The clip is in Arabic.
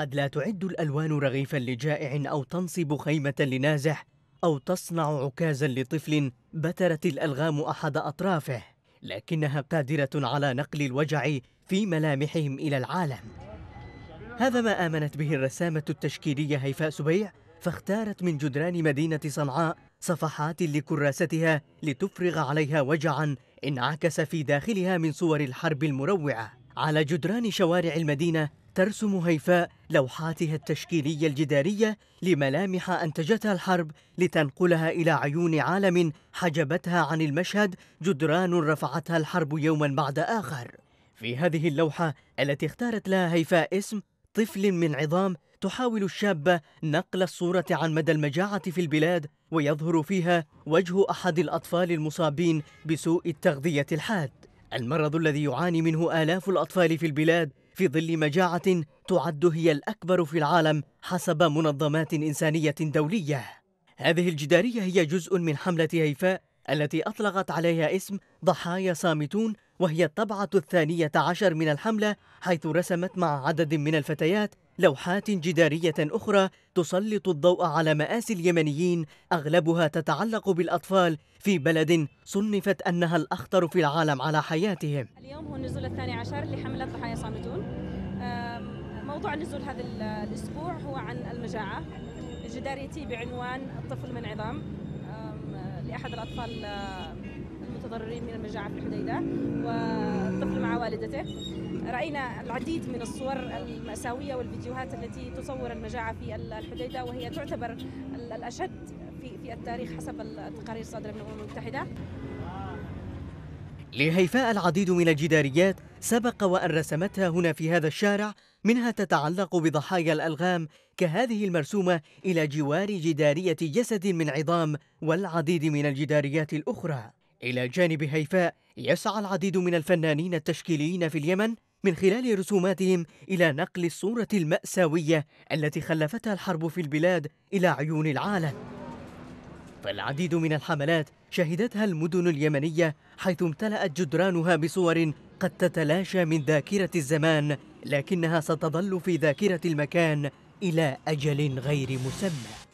قد لا تعد الألوان رغيفا لجائع أو تنصب خيمة لنازح أو تصنع عكازا لطفل بترت الألغام أحد أطرافه لكنها قادرة على نقل الوجع في ملامحهم إلى العالم هذا ما آمنت به الرسامة التشكيلية هيفاء سبيع فاختارت من جدران مدينة صنعاء صفحات لكراستها لتفرغ عليها وجعا انعكس في داخلها من صور الحرب المروعة على جدران شوارع المدينة ترسم هيفاء لوحاتها التشكيلية الجدارية لملامح أنتجتها الحرب لتنقلها إلى عيون عالم حجبتها عن المشهد جدران رفعتها الحرب يوما بعد آخر في هذه اللوحة التي اختارت لها هيفاء اسم طفل من عظام تحاول الشابة نقل الصورة عن مدى المجاعة في البلاد ويظهر فيها وجه أحد الأطفال المصابين بسوء التغذية الحاد المرض الذي يعاني منه آلاف الأطفال في البلاد في ظل مجاعة تعد هي الأكبر في العالم حسب منظمات إنسانية دولية. هذه الجدارية هي جزء من حملة هيفاء التي أطلقت عليها اسم ضحايا صامتون وهي الطبعة الثانية عشر من الحملة حيث رسمت مع عدد من الفتيات لوحات جدارية أخرى تسلط الضوء على مآسي اليمنيين أغلبها تتعلق بالأطفال في بلد صنفت أنها الأخطر في العالم على حياتهم اليوم هو النزول الثاني عشر لحملة ضحايا صامتون موضوع نزول هذا الأسبوع هو عن المجاعة جداريتي بعنوان الطفل من عظام لأحد الأطفال المتضررين من المجاعة في الحديدة وطفل مع والدته رأينا العديد من الصور المأساوية والفيديوهات التي تصور المجاعة في الحديدة وهي تعتبر الأشد في في التاريخ حسب التقارير الصادرة من الأمم المتحدة لهيفاء العديد من الجداريات سبق وأن رسمتها هنا في هذا الشارع منها تتعلق بضحايا الألغام كهذه المرسومة إلى جوار جدارية جسد من عظام والعديد من الجداريات الأخرى إلى جانب هيفاء يسعى العديد من الفنانين التشكيليين في اليمن من خلال رسوماتهم إلى نقل الصورة المأساوية التي خلفتها الحرب في البلاد إلى عيون العالم فالعديد من الحملات شهدتها المدن اليمنية حيث امتلأت جدرانها بصور قد تتلاشى من ذاكرة الزمان لكنها ستظل في ذاكرة المكان إلى أجل غير مسمى